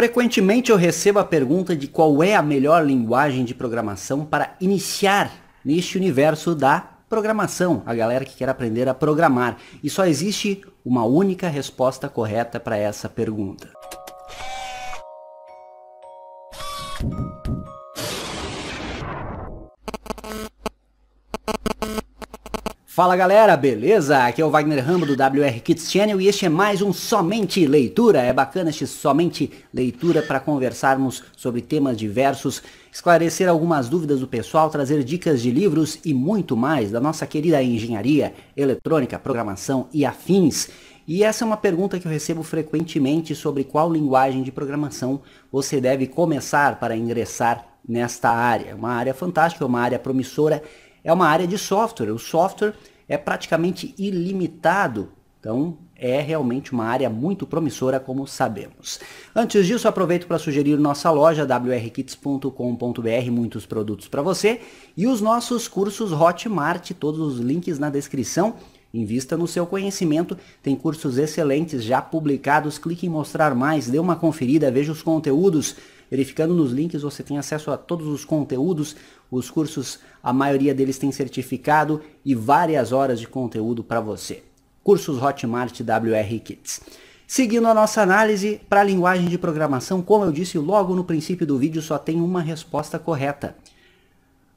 Frequentemente eu recebo a pergunta de qual é a melhor linguagem de programação para iniciar neste universo da programação, a galera que quer aprender a programar. E só existe uma única resposta correta para essa pergunta. Fala galera, beleza? Aqui é o Wagner Rambo do WR Kids Channel e este é mais um Somente Leitura. É bacana este Somente Leitura para conversarmos sobre temas diversos, esclarecer algumas dúvidas do pessoal, trazer dicas de livros e muito mais da nossa querida engenharia, eletrônica, programação e afins. E essa é uma pergunta que eu recebo frequentemente sobre qual linguagem de programação você deve começar para ingressar nesta área. É uma área fantástica, é uma área promissora, é uma área de software. O software é praticamente ilimitado. Então, é realmente uma área muito promissora, como sabemos. Antes disso, aproveito para sugerir nossa loja wrkits.com.br, muitos produtos para você, e os nossos cursos Hotmart, todos os links na descrição. Invista no seu conhecimento, tem cursos excelentes já publicados, clique em mostrar mais, dê uma conferida, veja os conteúdos. Verificando nos links, você tem acesso a todos os conteúdos, os cursos, a maioria deles tem certificado e várias horas de conteúdo para você. Cursos Hotmart WR Kits. Seguindo a nossa análise para a linguagem de programação, como eu disse logo no princípio do vídeo, só tem uma resposta correta.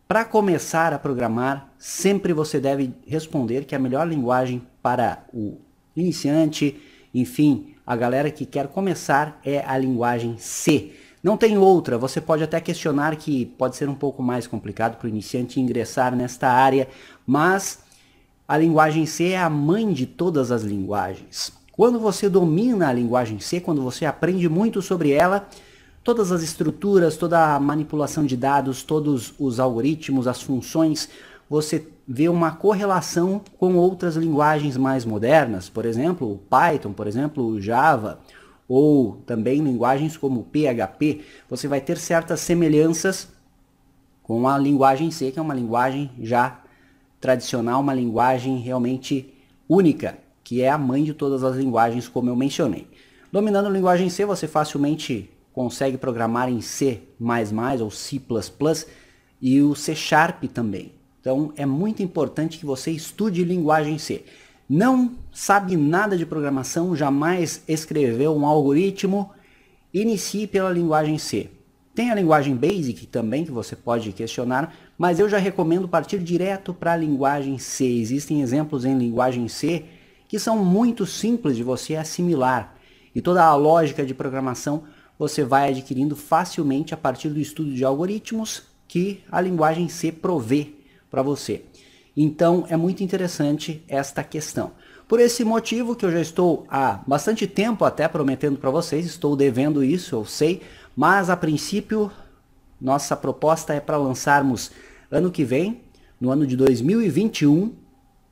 Para começar a programar, sempre você deve responder que é a melhor linguagem para o iniciante, enfim, a galera que quer começar é a linguagem C. Não tem outra, você pode até questionar que pode ser um pouco mais complicado para o iniciante ingressar nesta área, mas a linguagem C é a mãe de todas as linguagens. Quando você domina a linguagem C, quando você aprende muito sobre ela, todas as estruturas, toda a manipulação de dados, todos os algoritmos, as funções, você vê uma correlação com outras linguagens mais modernas, por exemplo, o Python, por exemplo, o Java, ou também linguagens como PHP, você vai ter certas semelhanças com a linguagem C, que é uma linguagem já tradicional, uma linguagem realmente única, que é a mãe de todas as linguagens, como eu mencionei. Dominando a linguagem C, você facilmente consegue programar em C++ ou C++ e o C Sharp também. Então é muito importante que você estude linguagem C não sabe nada de programação, jamais escreveu um algoritmo, inicie pela linguagem C. Tem a linguagem Basic também, que você pode questionar, mas eu já recomendo partir direto para a linguagem C. Existem exemplos em linguagem C que são muito simples de você assimilar. E toda a lógica de programação você vai adquirindo facilmente a partir do estudo de algoritmos que a linguagem C provê para você. Então é muito interessante esta questão. Por esse motivo que eu já estou há bastante tempo até prometendo para vocês, estou devendo isso, eu sei, mas a princípio nossa proposta é para lançarmos ano que vem, no ano de 2021,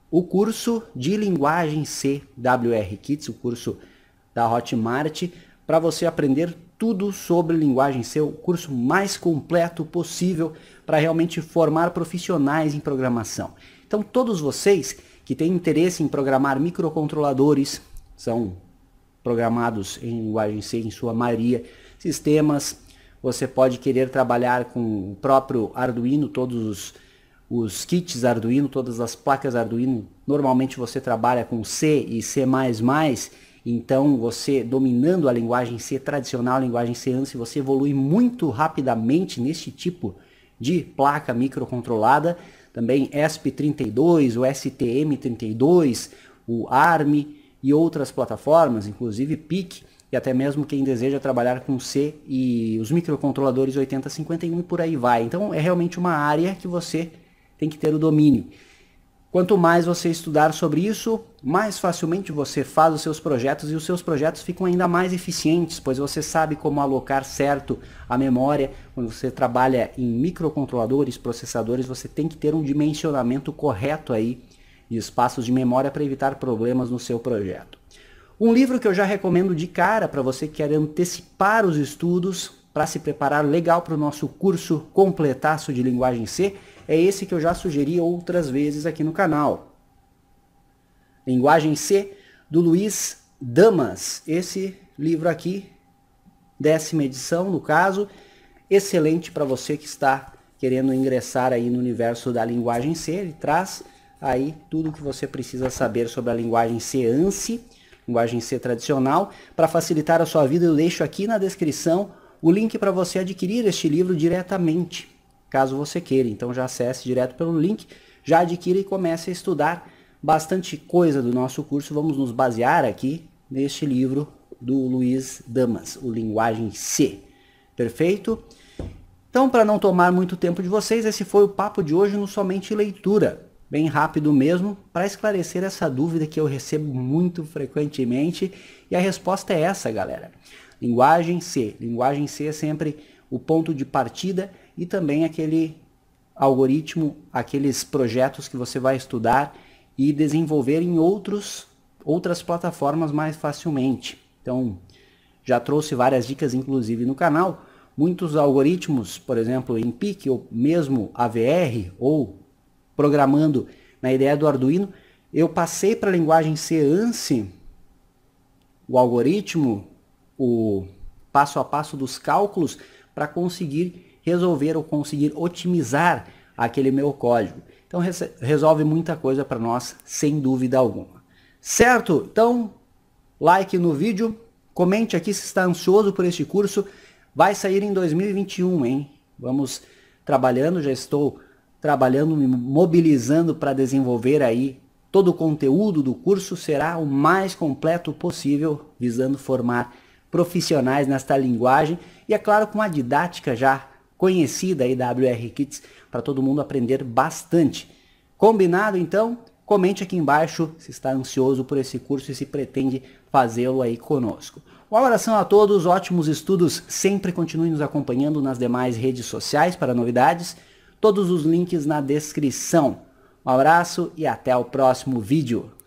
o curso de linguagem CWR Kits, o curso da Hotmart, para você aprender tudo sobre linguagem, C, o curso mais completo possível para realmente formar profissionais em programação. Então, todos vocês que têm interesse em programar microcontroladores, são programados em linguagem C em sua maioria, sistemas, você pode querer trabalhar com o próprio Arduino, todos os, os kits Arduino, todas as placas Arduino, normalmente você trabalha com C e C++, então, você dominando a linguagem C tradicional, a linguagem C ANSI, você evolui muito rapidamente neste tipo de placa microcontrolada. Também ESP32, o STM32, o ARM e outras plataformas, inclusive PIC, e até mesmo quem deseja trabalhar com C e os microcontroladores 8051 e por aí vai. Então, é realmente uma área que você tem que ter o domínio. Quanto mais você estudar sobre isso, mais facilmente você faz os seus projetos e os seus projetos ficam ainda mais eficientes, pois você sabe como alocar certo a memória. Quando você trabalha em microcontroladores, processadores, você tem que ter um dimensionamento correto aí de espaços de memória para evitar problemas no seu projeto. Um livro que eu já recomendo de cara para você que quer antecipar os estudos para se preparar legal para o nosso curso Completaço de Linguagem C é esse que eu já sugeri outras vezes aqui no canal. Linguagem C, do Luiz Damas. Esse livro aqui, décima edição, no caso, excelente para você que está querendo ingressar aí no universo da linguagem C. Ele traz aí tudo o que você precisa saber sobre a linguagem C ANSI, linguagem C tradicional. Para facilitar a sua vida, eu deixo aqui na descrição o link para você adquirir este livro diretamente caso você queira. Então já acesse direto pelo link, já adquira e comece a estudar bastante coisa do nosso curso. Vamos nos basear aqui neste livro do Luiz Damas, o Linguagem C. Perfeito? Então, para não tomar muito tempo de vocês, esse foi o papo de hoje no Somente Leitura. Bem rápido mesmo, para esclarecer essa dúvida que eu recebo muito frequentemente. E a resposta é essa, galera. Linguagem C. Linguagem C é sempre o ponto de partida e também aquele algoritmo, aqueles projetos que você vai estudar e desenvolver em outros, outras plataformas mais facilmente. Então, já trouxe várias dicas, inclusive no canal. Muitos algoritmos, por exemplo, em PIC ou mesmo AVR ou programando na ideia do Arduino, eu passei para a linguagem C ANSI o algoritmo, o passo a passo dos cálculos para conseguir resolver ou conseguir otimizar aquele meu código. Então resolve muita coisa para nós, sem dúvida alguma. Certo? Então, like no vídeo, comente aqui se está ansioso por este curso. Vai sair em 2021, hein? Vamos trabalhando, já estou trabalhando, me mobilizando para desenvolver aí todo o conteúdo do curso será o mais completo possível, visando formar profissionais nesta linguagem e é claro com uma didática já conhecida aí WR Kits para todo mundo aprender bastante. Combinado então? Comente aqui embaixo se está ansioso por esse curso e se pretende fazê-lo aí conosco. Um abração a todos, ótimos estudos, sempre continue nos acompanhando nas demais redes sociais para novidades, todos os links na descrição. Um abraço e até o próximo vídeo.